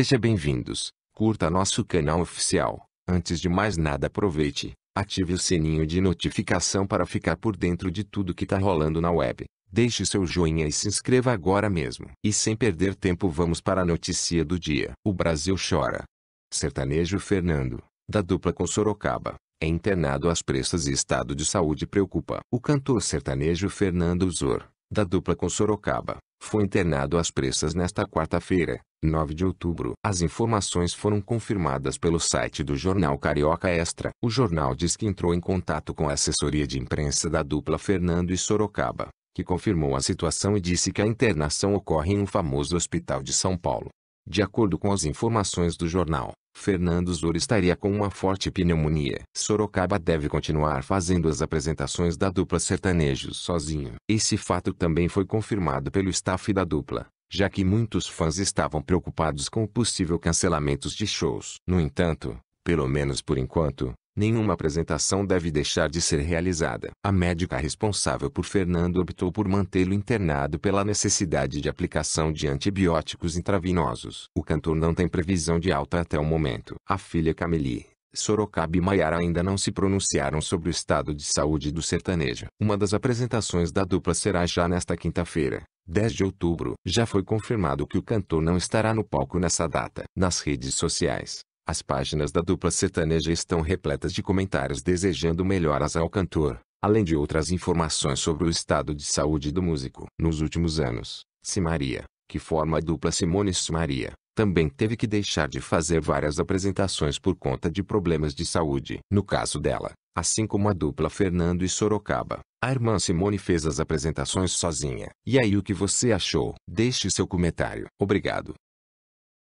Seja bem-vindos, curta nosso canal oficial. Antes de mais nada aproveite, ative o sininho de notificação para ficar por dentro de tudo que tá rolando na web. Deixe seu joinha e se inscreva agora mesmo. E sem perder tempo vamos para a notícia do dia. O Brasil chora. Sertanejo Fernando, da dupla com Sorocaba, é internado às pressas e estado de saúde preocupa. O cantor sertanejo Fernando Zor, da dupla com Sorocaba, foi internado às pressas nesta quarta-feira, 9 de outubro. As informações foram confirmadas pelo site do jornal Carioca Extra. O jornal diz que entrou em contato com a assessoria de imprensa da dupla Fernando e Sorocaba, que confirmou a situação e disse que a internação ocorre em um famoso hospital de São Paulo. De acordo com as informações do jornal, Fernando Zor estaria com uma forte pneumonia. Sorocaba deve continuar fazendo as apresentações da dupla Sertanejos sozinho. Esse fato também foi confirmado pelo staff da dupla, já que muitos fãs estavam preocupados com o possível cancelamento de shows. No entanto, pelo menos por enquanto, nenhuma apresentação deve deixar de ser realizada. A médica responsável por Fernando optou por mantê-lo internado pela necessidade de aplicação de antibióticos intravenosos. O cantor não tem previsão de alta até o momento. A filha Camille, Sorocaba e Maiara ainda não se pronunciaram sobre o estado de saúde do sertanejo. Uma das apresentações da dupla será já nesta quinta-feira. 10 de outubro, já foi confirmado que o cantor não estará no palco nessa data. Nas redes sociais, as páginas da dupla sertaneja estão repletas de comentários desejando melhoras ao cantor, além de outras informações sobre o estado de saúde do músico. Nos últimos anos, Simaria, que forma a dupla Simone Simaria, também teve que deixar de fazer várias apresentações por conta de problemas de saúde. No caso dela, assim como a dupla Fernando e Sorocaba, a irmã Simone fez as apresentações sozinha. E aí o que você achou? Deixe seu comentário. Obrigado.